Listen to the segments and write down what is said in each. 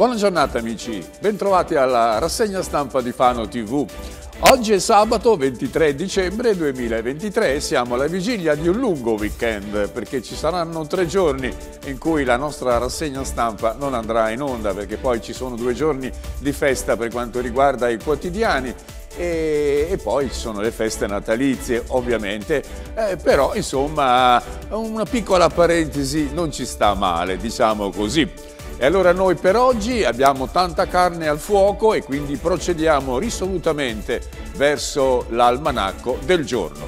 Buona giornata amici, bentrovati alla rassegna stampa di Fano TV. Oggi è sabato 23 dicembre 2023 siamo alla vigilia di un lungo weekend perché ci saranno tre giorni in cui la nostra rassegna stampa non andrà in onda perché poi ci sono due giorni di festa per quanto riguarda i quotidiani e, e, poi ci sono le feste natalizie ovviamente eh, però insomma una piccola parentesi non ci sta male diciamo così e allora noi per oggi abbiamo tanta carne al fuoco e quindi procediamo risolutamente verso l'almanacco del giorno.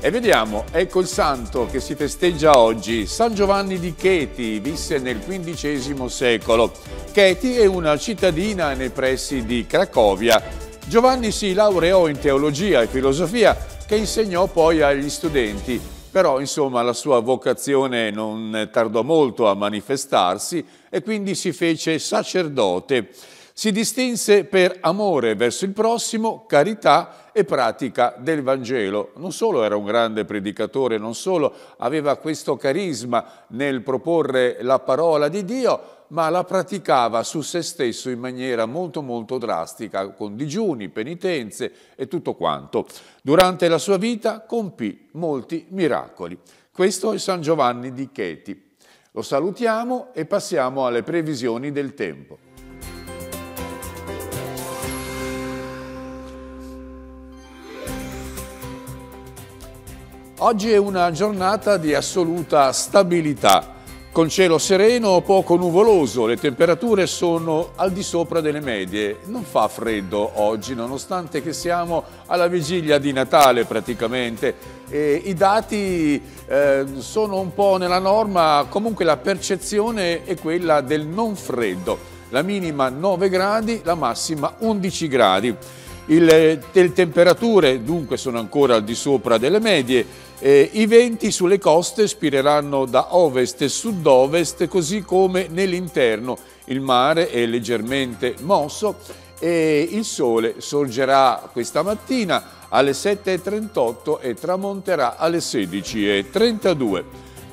E vediamo, ecco il santo che si festeggia oggi, San Giovanni di Cheti, visse nel XV secolo. Cheti è una cittadina nei pressi di Cracovia. Giovanni si laureò in teologia e filosofia che insegnò poi agli studenti però insomma la sua vocazione non tardò molto a manifestarsi e quindi si fece sacerdote si distinse per amore verso il prossimo, carità e pratica del Vangelo. Non solo era un grande predicatore, non solo aveva questo carisma nel proporre la parola di Dio, ma la praticava su se stesso in maniera molto molto drastica, con digiuni, penitenze e tutto quanto. Durante la sua vita compì molti miracoli. Questo è San Giovanni di Cheti. Lo salutiamo e passiamo alle previsioni del tempo. Oggi è una giornata di assoluta stabilità, con cielo sereno o poco nuvoloso, le temperature sono al di sopra delle medie. Non fa freddo oggi, nonostante che siamo alla vigilia di Natale praticamente. E I dati eh, sono un po' nella norma, comunque la percezione è quella del non freddo. La minima 9 gradi, la massima 11 gradi. Il, le temperature dunque sono ancora al di sopra delle medie, eh, i venti sulle coste spireranno da ovest e sud-ovest così come nell'interno. Il mare è leggermente mosso e il sole sorgerà questa mattina alle 7.38 e tramonterà alle 16.32.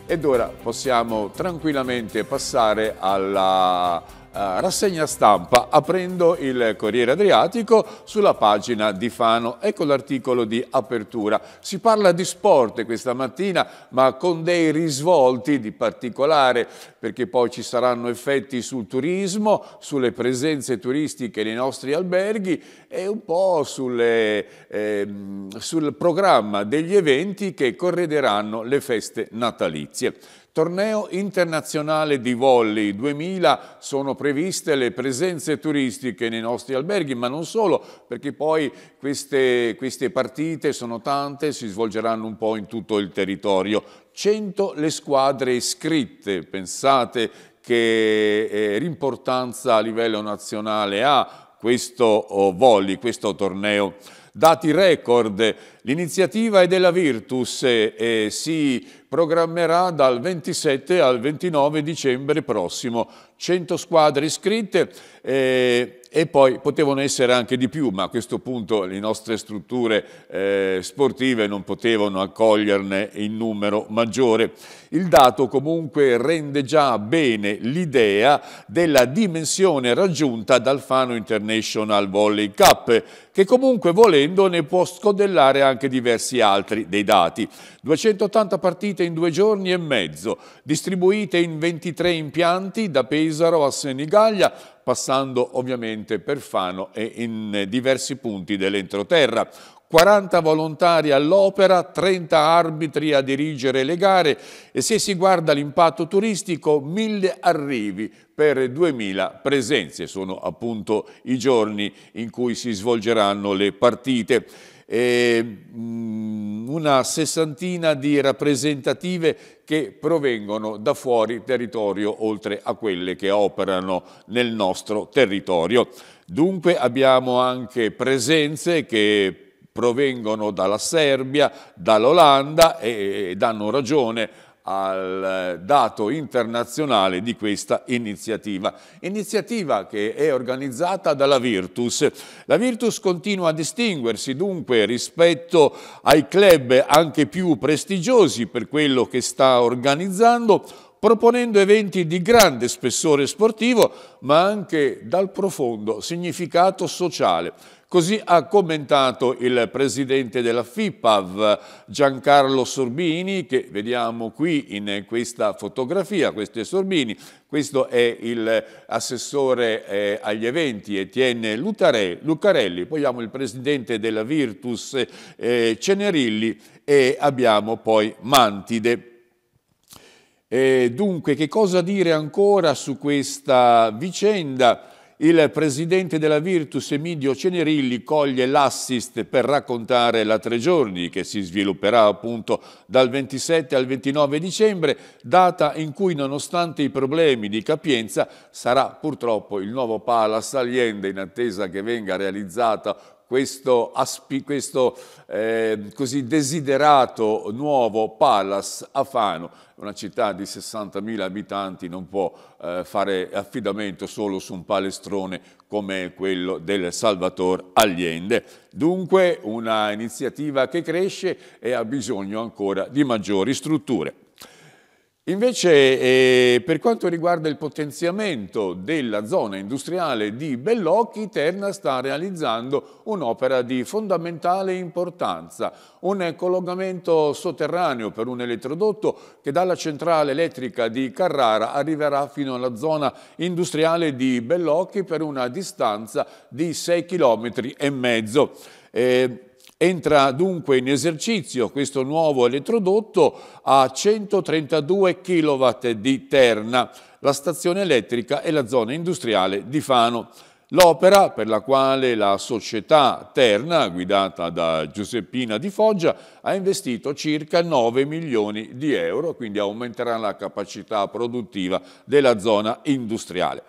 Ed ora possiamo tranquillamente passare alla eh, rassegna stampa aprendo il Corriere Adriatico sulla pagina di Fano. Ecco l'articolo di apertura. Si parla di sport questa mattina ma con dei risvolti di particolare perché poi ci saranno effetti sul turismo, sulle presenze turistiche nei nostri alberghi e un po' sulle, eh, sul programma degli eventi che correderanno le feste natalizie. Torneo internazionale di volley 2000 sono previste le presenze turistiche nei nostri alberghi, ma non solo, perché poi queste, queste partite sono tante, si svolgeranno un po' in tutto il territorio. 100 le squadre iscritte, pensate che eh, importanza a livello nazionale ha questo oh, volley, questo torneo. Dati record, L'iniziativa è della Virtus e si programmerà dal 27 al 29 dicembre prossimo. 100 squadre iscritte eh, e poi potevano essere anche di più, ma a questo punto le nostre strutture eh, sportive non potevano accoglierne in numero maggiore. Il dato comunque rende già bene l'idea della dimensione raggiunta dal Fano International Volley Cup, che comunque volendo ne può scodellare anche anche diversi altri dei dati. 280 partite in due giorni e mezzo, distribuite in 23 impianti da Pesaro a Senigallia, passando ovviamente per Fano e in diversi punti dell'entroterra. 40 volontari all'opera, 30 arbitri a dirigere le gare e se si guarda l'impatto turistico, 1000 arrivi per 2000 presenze. Sono appunto i giorni in cui si svolgeranno le partite. Mm, una sessantina di rappresentative che provengono da fuori territorio oltre a quelle che operano nel nostro territorio. Dunque abbiamo anche presenze che provengono dalla Serbia, dall'Olanda e danno ragione al eh, dato internazionale di questa iniziativa. Iniziativa che è organizzata dalla Virtus. La Virtus continua a distinguersi dunque rispetto ai club anche più prestigiosi per quello che sta organizzando, proponendo eventi di grande spessore sportivo ma anche dal profondo significato sociale Così ha commentato il presidente della FIPAV, Giancarlo Sorbini, che vediamo qui in questa fotografia, questo è Sorbini, questo è l'assessore eh, agli eventi Etienne Lutare, Lucarelli, poi abbiamo il presidente della Virtus eh, Cenerilli e abbiamo poi Mantide. E eh, dunque, che cosa dire ancora su questa vicenda? Il presidente della Virtus Emidio Cenerilli coglie l'assist per raccontare la tre giorni che si svilupperà appunto dal 27 al 29 dicembre, data in cui nonostante i problemi di capienza sarà purtroppo il nuovo Palace Allende in attesa che venga realizzata questo, questo eh, così desiderato nuovo Palace a Fano, una città di 60.000 abitanti non può eh, fare affidamento solo su un palestrone come quello del Salvatore Allende. Dunque una iniziativa che cresce e ha bisogno ancora di maggiori strutture. Invece eh, per quanto riguarda il potenziamento della zona industriale di Bellocchi, Terna sta realizzando un'opera di fondamentale importanza, un collocamento sotterraneo per un elettrodotto che dalla centrale elettrica di Carrara arriverà fino alla zona industriale di Bellocchi per una distanza di 6,5 km. Entra dunque in esercizio questo nuovo elettrodotto a 132 kW di Terna, la stazione elettrica e la zona industriale di Fano. L'opera, per la quale la società Terna, guidata da Giuseppina Di Foggia, ha investito circa 9 milioni di euro, quindi aumenterà la capacità produttiva della zona industriale.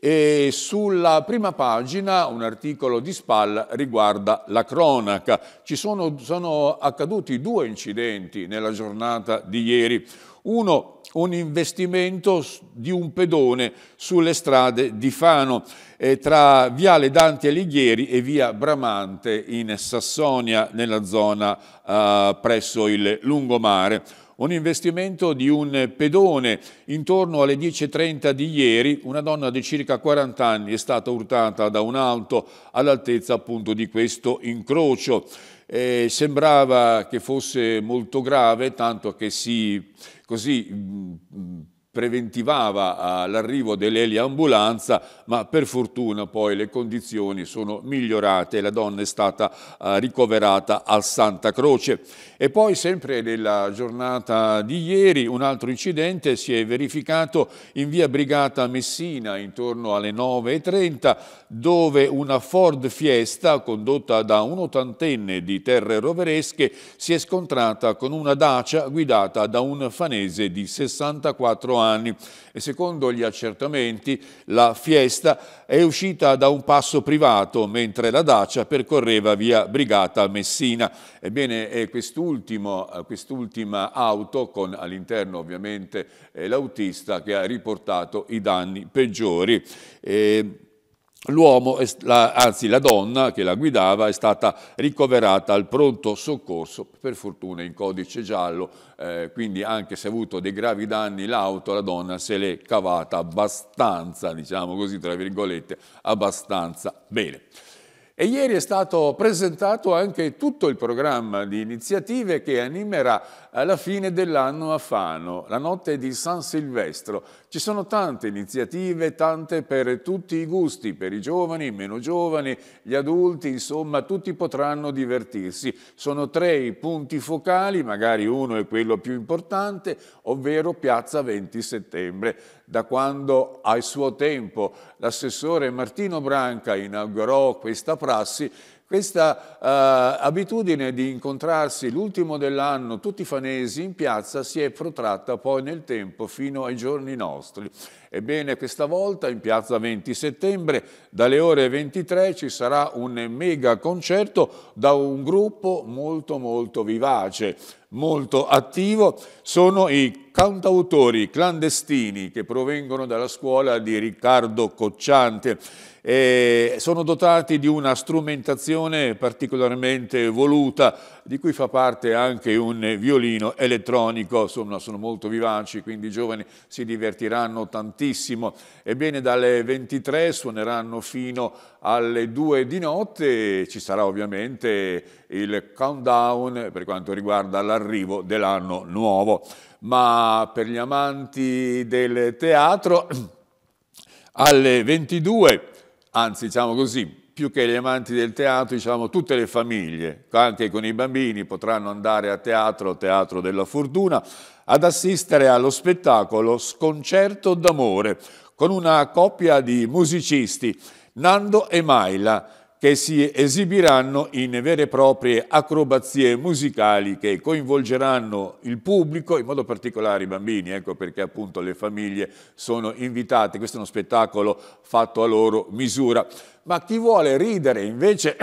E sulla prima pagina un articolo di spalla riguarda la cronaca. Ci sono, sono accaduti due incidenti nella giornata di ieri. Uno, un investimento di un pedone sulle strade di Fano eh, tra Viale Dante Alighieri e Via Bramante in Sassonia, nella zona eh, presso il lungomare un investimento di un pedone. Intorno alle 10.30 di ieri una donna di circa 40 anni è stata urtata da un'auto all'altezza appunto di questo incrocio. Eh, sembrava che fosse molto grave, tanto che si così, mh, mm, preventivava ah, l'arrivo dell'eliambulanza, ma per fortuna poi le condizioni sono migliorate e la donna è stata ah, ricoverata a Santa Croce. E poi sempre nella giornata di ieri un altro incidente si è verificato in via Brigata Messina intorno alle 9.30 dove una Ford Fiesta condotta da un ottantenne di terre roveresche si è scontrata con una Dacia guidata da un fanese di 64 anni anni e secondo gli accertamenti la Fiesta è uscita da un passo privato mentre la Dacia percorreva via Brigata Messina. Ebbene, quest'ultima quest auto con all'interno ovviamente eh, l'autista che ha riportato i danni peggiori. E l'uomo, anzi la donna che la guidava, è stata ricoverata al pronto soccorso, per fortuna in codice giallo, eh, quindi anche se ha avuto dei gravi danni l'auto, la donna se l'è cavata abbastanza, diciamo così, tra virgolette, abbastanza bene. E ieri è stato presentato anche tutto il programma di iniziative che animerà la fine dell'anno a Fano, la notte di San Silvestro, ci sono tante iniziative, tante per tutti i gusti, per i giovani, i meno giovani, gli adulti, insomma tutti potranno divertirsi. Sono tre i punti focali, magari uno è quello più importante, ovvero Piazza 20 Settembre. Da quando al suo tempo l'assessore Martino Branca inaugurò questa prassi, questa eh, abitudine di incontrarsi l'ultimo dell'anno tutti i fanesi in piazza si è protratta poi nel tempo fino ai giorni nostri Ebbene, questa volta in piazza 20 settembre, dalle ore 23, ci sarà un mega concerto da un gruppo molto molto vivace, molto attivo. Sono i cantautori clandestini che provengono dalla scuola di Riccardo Cocciante. E sono dotati di una strumentazione particolarmente voluta, di cui fa parte anche un violino elettronico, insomma sono molto vivaci, quindi i giovani si divertiranno tantissimo tantissimo. Ebbene, dalle 23 suoneranno fino alle 2 di notte e ci sarà ovviamente il countdown per quanto riguarda l'arrivo dell'anno nuovo. Ma per gli amanti del teatro, alle 22, anzi diciamo così, più che gli amanti del teatro, diciamo tutte le famiglie, anche con i bambini, potranno andare a teatro, teatro della fortuna, ad assistere allo spettacolo Sconcerto d'amore, con una coppia di musicisti, Nando e Maila, che si esibiranno in vere e proprie acrobazie musicali che coinvolgeranno il pubblico, in modo particolare i bambini, ecco perché appunto le famiglie sono invitate. Questo è uno spettacolo fatto a loro misura ma chi vuole ridere invece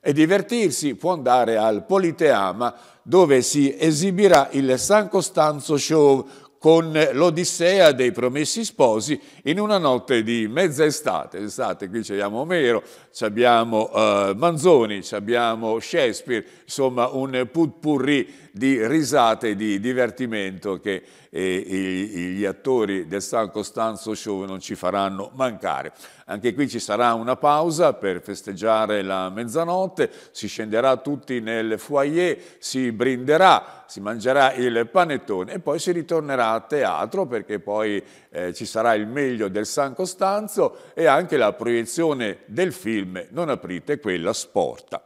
e divertirsi può andare al Politeama dove si esibirà il San Costanzo Show con l'Odissea dei Promessi Sposi in una notte di mezza estate. Estate, qui abbiamo Omero, abbiamo uh, Manzoni, abbiamo Shakespeare, insomma un putpurri di risate e di divertimento che eh, gli attori del San Costanzo Show non ci faranno mancare. Anche qui ci sarà una pausa per festeggiare la mezzanotte, si scenderà tutti nel foyer, si brinderà, si mangerà il panettone e poi si ritornerà a teatro perché poi eh, ci sarà il meglio del San Costanzo e anche la proiezione del film Non aprite quella sporta.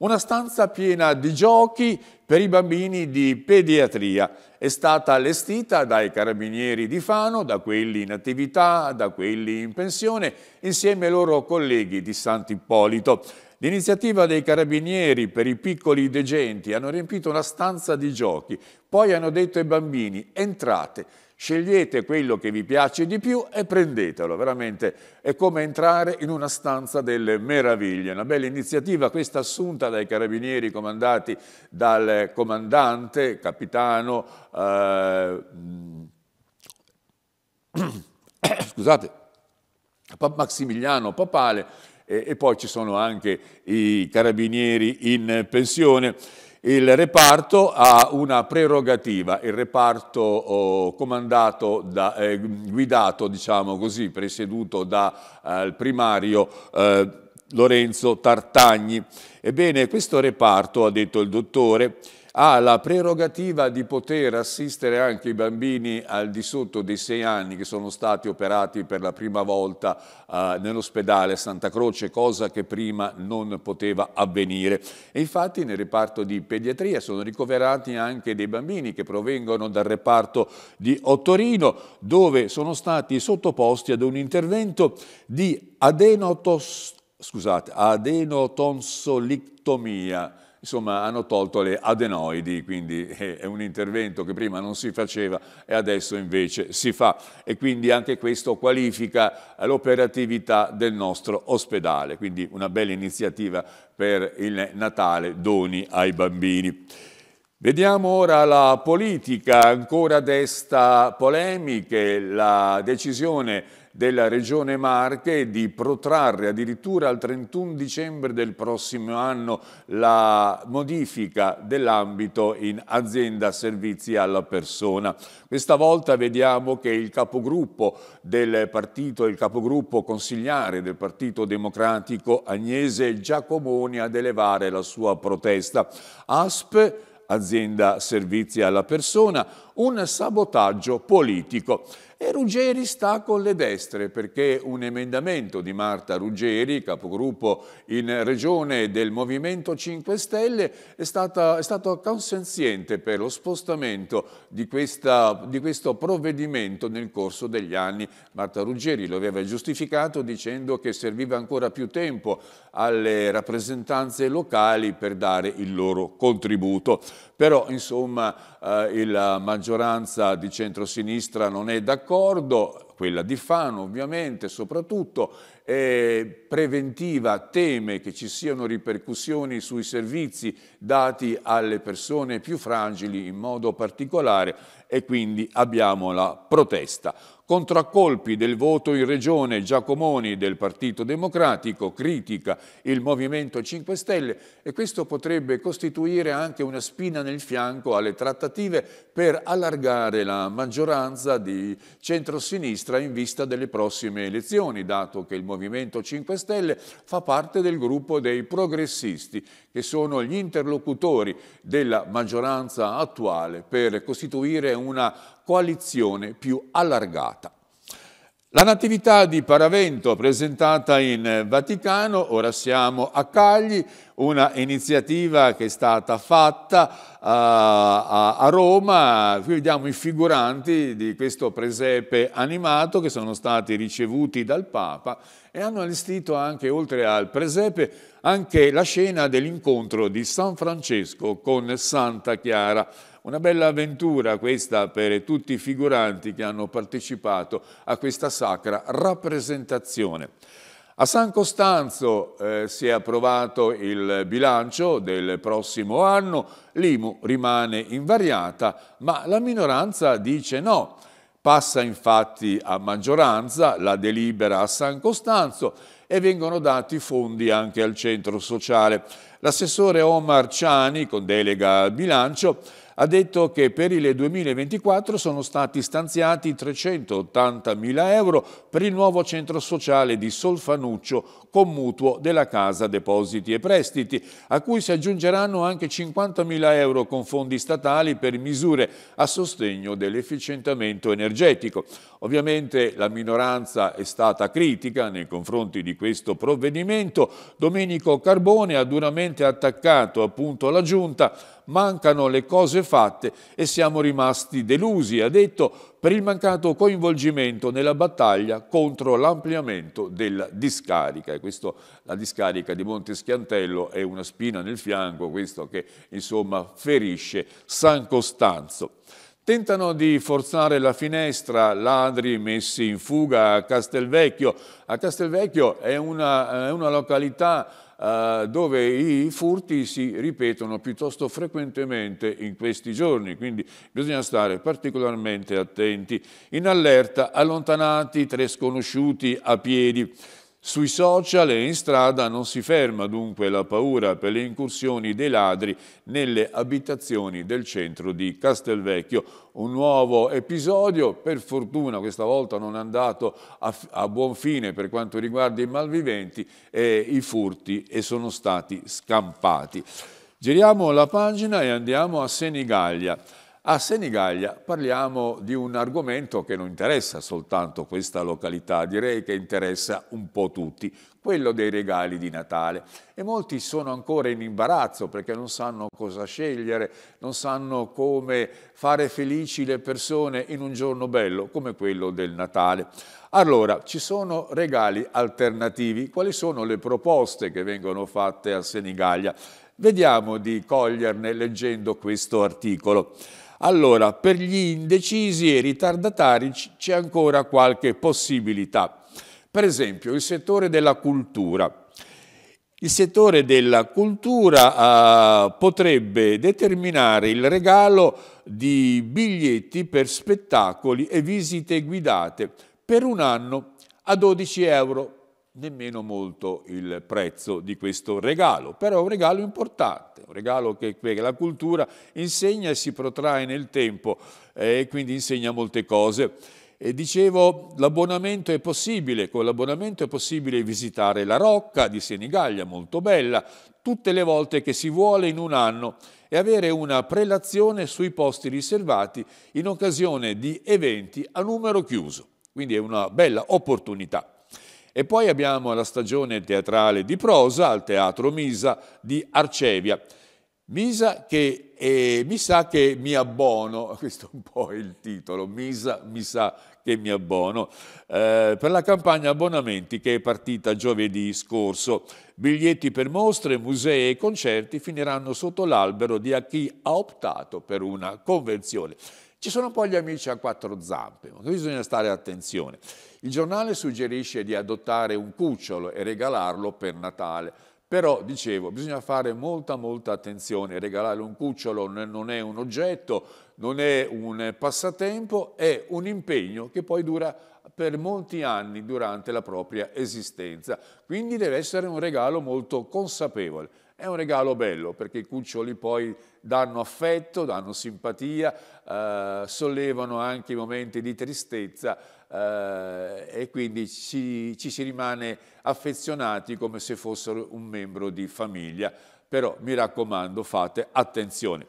Una stanza piena di giochi per i bambini di pediatria è stata allestita dai carabinieri di Fano, da quelli in attività, da quelli in pensione, insieme ai loro colleghi di Sant'Ippolito. L'iniziativa dei carabinieri per i piccoli degenti hanno riempito una stanza di giochi, poi hanno detto ai bambini entrate, Scegliete quello che vi piace di più e prendetelo, veramente è come entrare in una stanza delle meraviglie. Una bella iniziativa questa assunta dai carabinieri comandati dal comandante, capitano, eh, scusate, Maximiliano Papale e, e poi ci sono anche i carabinieri in pensione. Il reparto ha una prerogativa, il reparto oh, comandato, da, eh, guidato, diciamo così, presieduto dal eh, primario eh, Lorenzo Tartagni. Ebbene, questo reparto, ha detto il dottore, ha la prerogativa di poter assistere anche i bambini al di sotto dei sei anni che sono stati operati per la prima volta eh, nell'ospedale Santa Croce, cosa che prima non poteva avvenire. E infatti nel reparto di pediatria sono ricoverati anche dei bambini che provengono dal reparto di Ottorino, dove sono stati sottoposti ad un intervento di adenotos, scusate, adenotonsolictomia insomma, hanno tolto le adenoidi, quindi eh, è un intervento che prima non si faceva e adesso invece si fa. E quindi anche questo qualifica l'operatività del nostro ospedale, quindi una bella iniziativa per il Natale, doni ai bambini. Vediamo ora la politica, ancora desta polemiche, la decisione della Regione Marche di protrarre addirittura al 31 dicembre del prossimo anno la modifica dell'ambito in azienda servizi alla persona. Questa volta vediamo che il capogruppo del partito, il capogruppo consigliare del Partito Democratico Agnese Giacomoni ad elevare la sua protesta. ASP azienda servizi alla persona, un sabotaggio politico. E Ruggeri sta con le destre perché un emendamento di Marta Ruggeri, capogruppo in regione del Movimento 5 Stelle, è, stata, è stato consenziente per lo spostamento di, questa, di questo provvedimento nel corso degli anni. Marta Ruggeri lo aveva giustificato dicendo che serviva ancora più tempo alle rappresentanze locali per dare il loro contributo. Però insomma eh, il maggior maggioranza di centrosinistra non è d'accordo, quella di Fano ovviamente soprattutto, è preventiva, teme che ci siano ripercussioni sui servizi dati alle persone più fragili in modo particolare e quindi abbiamo la protesta. Contraccolpi del voto in regione Giacomoni del Partito Democratico, critica il Movimento 5 Stelle e questo potrebbe costituire anche una spina nel fianco alle trattative per allargare la maggioranza di centrosinistra in vista delle prossime elezioni, dato che il Movimento 5 Stelle fa parte del gruppo dei progressisti, che sono gli interlocutori della maggioranza attuale per costituire una coalizione più allargata. La Natività di Paravento presentata in Vaticano, ora siamo a Cagli, una iniziativa che è stata fatta eh, a, a Roma, qui vediamo i figuranti di questo presepe animato che sono stati ricevuti dal Papa e hanno allestito anche, oltre al presepe, anche la scena dell'incontro di San Francesco con Santa Chiara. Una bella avventura questa per tutti i figuranti che hanno partecipato a questa sacra rappresentazione. A San Costanzo eh, si è approvato il bilancio del prossimo anno, l'IMU rimane invariata, ma la minoranza dice no. Passa infatti a maggioranza la delibera a San Costanzo e vengono dati fondi anche al centro sociale. L'assessore Omar Ciani, con delega al bilancio, ha detto che per il 2024 sono stati stanziati 380 mila euro per il nuovo centro sociale di Solfanuccio con mutuo della Casa Depositi e Prestiti, a cui si aggiungeranno anche 50 mila euro con fondi statali per misure a sostegno dell'efficientamento energetico. Ovviamente la minoranza è stata critica nei confronti di questo provvedimento. Domenico Carbone ha duramente attaccato appunto la Giunta mancano le cose fatte e siamo rimasti delusi, ha detto, per il mancato coinvolgimento nella battaglia contro l'ampliamento della discarica. E questo, la discarica di Monteschiantello è una spina nel fianco, questo che insomma ferisce San Costanzo. Tentano di forzare la finestra, ladri messi in fuga a Castelvecchio. A Castelvecchio è una, è una località eh, dove i furti si ripetono piuttosto frequentemente in questi giorni, quindi bisogna stare particolarmente attenti. In allerta, allontanati tre sconosciuti a piedi. Sui social e in strada non si ferma dunque la paura per le incursioni dei ladri nelle abitazioni del centro di Castelvecchio. Un nuovo episodio, per fortuna questa volta non è andato a, a buon fine per quanto riguarda i malviventi e i furti e sono stati scampati. Giriamo la pagina e andiamo a Senigallia. A Senigallia parliamo di un argomento che non interessa soltanto questa località, direi che interessa un po' tutti, quello dei regali di Natale. E molti sono ancora in imbarazzo perché non sanno cosa scegliere, non sanno come fare felici le persone in un giorno bello come quello del Natale. Allora, ci sono regali alternativi. Quali sono le proposte che vengono fatte a Senigallia? Vediamo di coglierne leggendo questo articolo. Allora, per gli indecisi e ritardatari c'è ancora qualche possibilità. Per esempio, il settore della cultura. Il settore della cultura eh, potrebbe determinare il regalo di biglietti per spettacoli e visite guidate per un anno a 12 euro nemmeno molto il prezzo di questo regalo, però è un regalo importante, un regalo che, che la cultura insegna e si protrae nel tempo eh, e quindi insegna molte cose. E dicevo, l'abbonamento è possibile, con l'abbonamento è possibile visitare la Rocca di Senigallia, molto bella, tutte le volte che si vuole in un anno e avere una prelazione sui posti riservati in occasione di eventi a numero chiuso. Quindi è una bella opportunità. E poi abbiamo la stagione teatrale di prosa al Teatro Misa di Arcevia. Misa che eh, mi sa che mi abbono, questo è un po' il titolo, Misa mi sa che mi abbono, eh, per la campagna abbonamenti che è partita giovedì scorso. Biglietti per mostre, musei e concerti finiranno sotto l'albero di a chi ha optato per una convenzione. Ci sono poi gli amici a quattro zampe, ma bisogna stare attenzione. Il giornale suggerisce di adottare un cucciolo e regalarlo per Natale. Però, dicevo, bisogna fare molta, molta attenzione. Regalare un cucciolo non è un oggetto, non è un passatempo, è un impegno che poi dura per molti anni durante la propria esistenza. Quindi deve essere un regalo molto consapevole. È un regalo bello perché i cuccioli poi danno affetto, danno simpatia, eh, sollevano anche i momenti di tristezza eh, e quindi ci, ci si rimane affezionati come se fossero un membro di famiglia. Però mi raccomando, fate attenzione.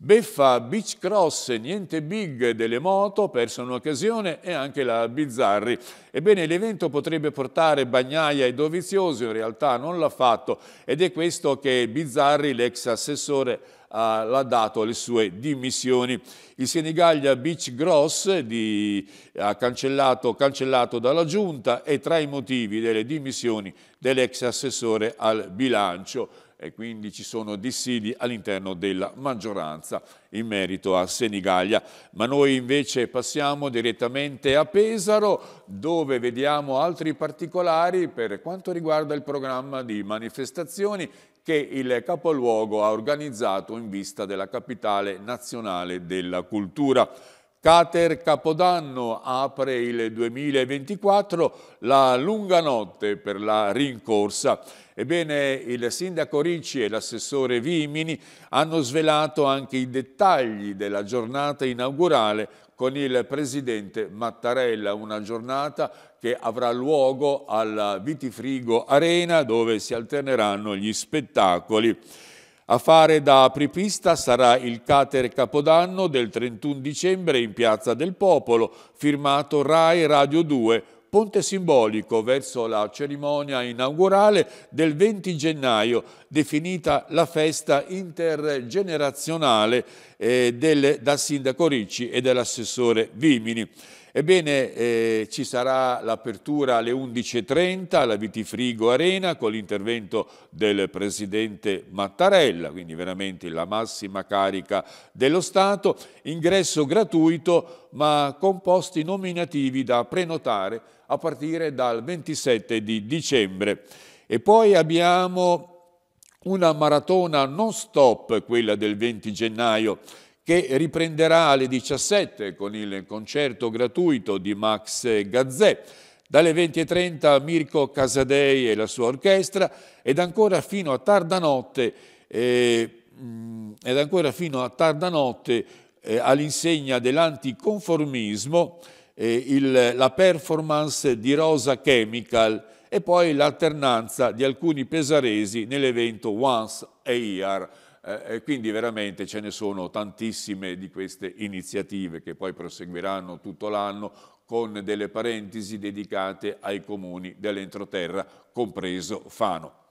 Beffa beach cross, niente big delle moto, persa un'occasione e anche la Bizzarri. Ebbene, l'evento potrebbe portare Bagnaia e Doviziosi, in realtà non l'ha fatto ed è questo che Bizzarri, l'ex assessore, l'ha dato alle sue dimissioni. Il Senigallia Beach Cross di, ha cancellato, cancellato dalla Giunta e tra i motivi delle dimissioni dell'ex assessore al bilancio e quindi ci sono dissidi all'interno della maggioranza in merito a Senigallia. Ma noi invece passiamo direttamente a Pesaro dove vediamo altri particolari per quanto riguarda il programma di manifestazioni che il capoluogo ha organizzato in vista della capitale nazionale della cultura. Cater Capodanno apre il 2024 la lunga notte per la rincorsa. Ebbene, il sindaco Ricci e l'assessore Vimini hanno svelato anche i dettagli della giornata inaugurale con il presidente Mattarella, una giornata che avrà luogo alla Vitifrigo Arena dove si alterneranno gli spettacoli. A fare da apripista sarà il cater Capodanno del 31 dicembre in Piazza del Popolo, firmato RAI Radio 2, ponte simbolico verso la cerimonia inaugurale del 20 gennaio, definita la festa intergenerazionale eh, del, dal sindaco Ricci e dell'assessore Vimini. Ebbene, eh, ci sarà l'apertura alle 11.30 alla Vitifrigo Arena con l'intervento del Presidente Mattarella, quindi veramente la massima carica dello Stato, ingresso gratuito ma con posti nominativi da prenotare a partire dal 27 di dicembre. E poi abbiamo una maratona non stop, quella del 20 gennaio, che riprenderà alle 17 con il concerto gratuito di Max Gazzè. Dalle 20.30 Mirko Casadei e la sua orchestra ed ancora fino a tarda notte, eh, mm, notte eh, all'insegna dell'anticonformismo eh, il, la performance di Rosa Chemical e poi l'alternanza di alcuni pesaresi nell'evento Once a Year. Eh, quindi veramente ce ne sono tantissime di queste iniziative che poi proseguiranno tutto l'anno con delle parentesi dedicate ai comuni dell'entroterra, compreso Fano.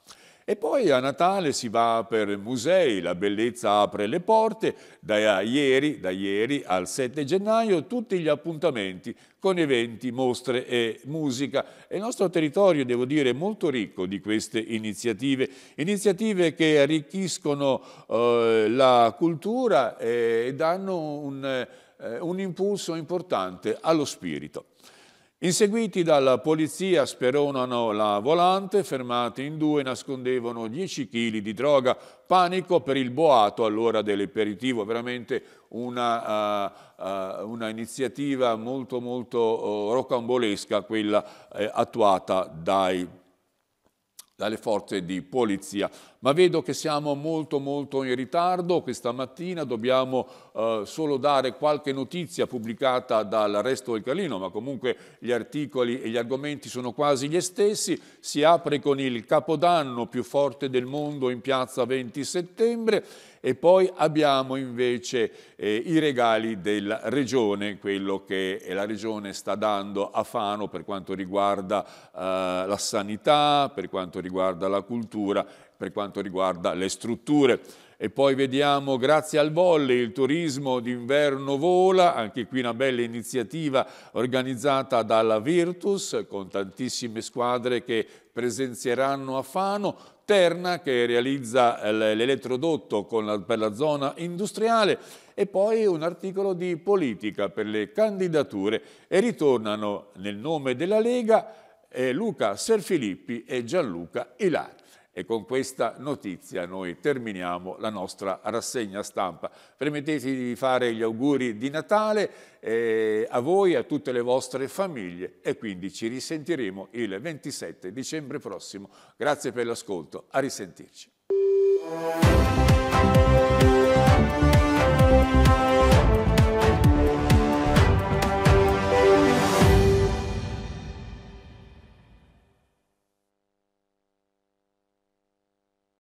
E poi a Natale si va per musei, la bellezza apre le porte, da ieri, da ieri al 7 gennaio tutti gli appuntamenti con eventi, mostre e musica. E il nostro territorio, devo dire, è molto ricco di queste iniziative, iniziative che arricchiscono eh, la cultura eh, e danno un, eh, un impulso importante allo spirito. Inseguiti dalla polizia speronano la volante, fermati in due nascondevano 10 kg di droga, panico per il boato all'ora dell'aperitivo, veramente una, uh, uh, una, iniziativa molto molto uh, rocambolesca quella eh, attuata dai dalle forze di polizia. Ma vedo che siamo molto molto in ritardo, questa mattina dobbiamo eh, solo dare qualche notizia pubblicata dal resto del Carlino, ma comunque gli articoli e gli argomenti sono quasi gli stessi. Si apre con il Capodanno più forte del mondo in piazza 20 settembre e poi abbiamo invece eh, i regali della regione, quello che eh, la regione sta dando a Fano per quanto riguarda eh, la sanità, per quanto riguarda la cultura, per quanto riguarda le strutture. E poi vediamo, grazie al volle, il turismo d'inverno vola, anche qui una bella iniziativa organizzata dalla Virtus, con tantissime squadre che presenzieranno a Fano, Terna che realizza l'elettrodotto per la zona industriale e poi un articolo di politica per le candidature e ritornano nel nome della Lega eh, Luca Serfilippi e Gianluca Ilari. E con questa notizia noi terminiamo la nostra rassegna stampa. Permettetemi di fare gli auguri di Natale eh, a voi, a tutte le vostre famiglie e quindi ci risentiremo il 27 dicembre prossimo. Grazie per l'ascolto, a risentirci.